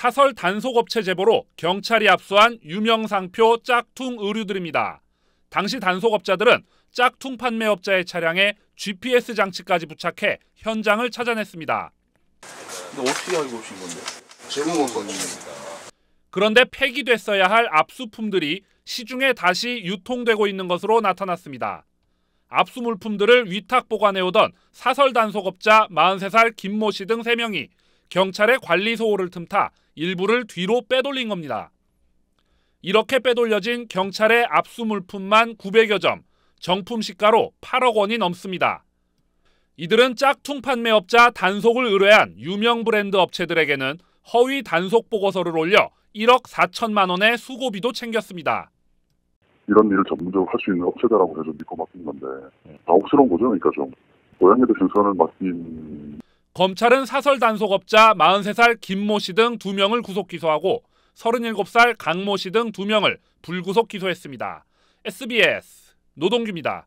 사설 단속업체 제보로 경찰이 압수한 유명상표 짝퉁 의류들입니다. 당시 단속업자들은 짝퉁 판매업자의 차량에 GPS 장치까지 부착해 현장을 찾아냈습니다. 근데 어떻게 알고 오신 건데? 제목은 건입니다. 그런데 폐기됐어야 할 압수품들이 시중에 다시 유통되고 있는 것으로 나타났습니다. 압수물품들을 위탁 보관해오던 사설 단속업자 43살 김모 씨 등 3명이 경찰의 관리 소홀을 틈타 일부를 뒤로 빼돌린 겁니다. 이렇게 빼돌려진 경찰의 압수 물품만 900여 점, 정품 시가로 8억 원이 넘습니다. 이들은 짝퉁 판매업자 단속을 의뢰한 유명 브랜드 업체들에게는 허위 단속 보고서를 올려 1억 4천만 원의 수고비도 챙겼습니다. 이런 일을 전문적으로 할 수 있는 업체다라고 해서 믿고 맡긴 건데 다혹스러운 거죠. 그러니까 좀 고양이도 진선을 맡긴 검찰은 사설 단속업자 43살 김 모 씨등 2명을 구속 기소하고 37살 강 모 씨등 2명을 불구속 기소했습니다. SBS 노동규입니다.